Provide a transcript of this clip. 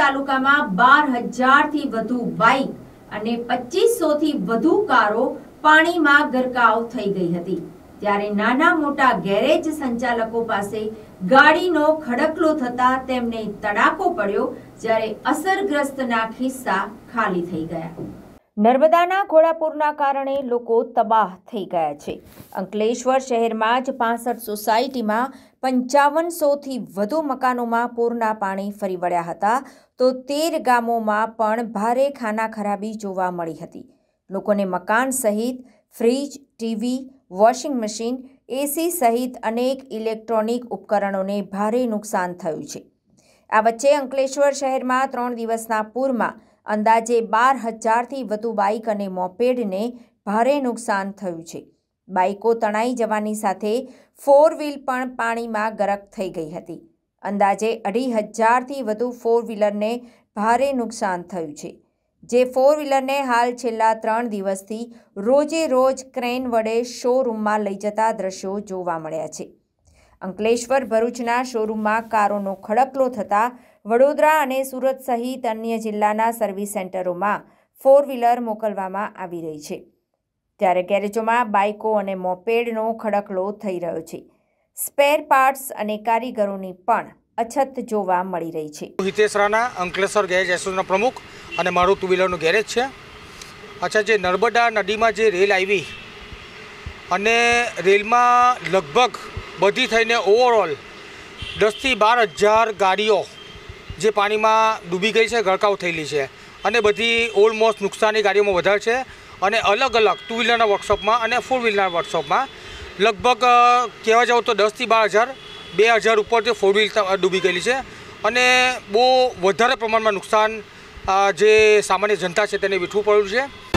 તાલુકામાં બાર હજારથી વધુ બાઇક અને પચીસોથી વધુ કારો પાણીમાં ગરકાવ થઈ ગઈ હતી ત્યારે નાના મોટા ગેરેજ સંચાલકો પાસે ગાડીનો ખડકલો થતા તેમને તડાકો પડ્યો જ્યારે અસરગ્રસ્તના ખિસ્સા ખાલી થઈ ગયા નર્મદાના ઘોડાપુરના કારણે લોકો તબાહ થઈ ગયા છે અંકલેશ્વર શહેરમાં જ પાસઠ સોસાયટીમાં પંચાવનસોથી વધુ મકાનોમાં પૂરના પાણી ફરી વળ્યા હતા તો તેર ગામોમાં પણ ભારે ખાના ખરાબી જોવા મળી હતી લોકોને મકાન સહિત fridge TV washing machine AC સહિત અનેક ઇલેક્ટ્રોનિક ઉપકરણોને ભારે નુકસાન થયું છે આ વચ્ચે અંકલેશ્વર શહેરમાં ત્રણ દિવસના પૂરમાં અંદાજે બાર હજારથી વધુ બાઇક અને મોપેડને ભારે નુકસાન થયું છે બાઇકો તણાઈ જવાની સાથે ફોર વ્હીલ પણ પાણીમાં ગરક થઈ ગઈ હતી અંદાજે અઢી હજારથી વધુ ફોર વ્હીલરને ભારે નુકસાન થયું છે જે ફોર વ્હીલરને હાલ છેલ્લા ત્રણ દિવસથી રોજે રોજ ક્રેન વડે શોરૂમમાં લઈ જતા દ્રશ્યો જોવા મળ્યા છે અંકલેશ્વર ભરૂચના શોરૂમમાં કારોનો ખડકલો થતાં વડોદરા અને સુરત સહિત અન્ય જિલ્લાના સર્વિસ સેન્ટરોમાં ફોર વ્હીલર મોકલવામાં આવી રહી છે ત્યારે ગેરેજોમાં બાઇકો અને મોપેડનો ખડકલો થઈ રહ્યો છે સ્પેર પાર્ટ્સ અને કારીગરોની પણ અછત જોવા મળી રહી છે હિતેશ અંકલેશ્વર ગેરેજ એસોસિએશનના પ્રમુખ અને મારું ટુ વ્હીલરનું ગેરેજ છે અચ્છા જે નર્મદા નદીમાં જે રેલ આવી અને રેલમાં લગભગ બધી થઈને ઓવરઓલ દસથી બાર હજાર ગાડીઓ જે પાણીમાં ડૂબી ગઈ છે ગળકાવ થયેલી છે અને બધી ઓલમોસ્ટ નુકસાની ગાડીઓમાં વધારે છે અને અલગ અલગ ટુ વ્હીલરના વર્કશોપમાં અને ફોર વ્હીલરના વર્કશોપમાં લગભગ કહેવા જાઉં તો દસથી બાર હજાર બે હજાર ઉપરથી ફોર વ્હીલ ડૂબી ગયેલી છે અને બહુ વધારે પ્રમાણમાં નુકસાન જે સામાન્ય જનતા છે તેને વીઠવું પડ્યું છે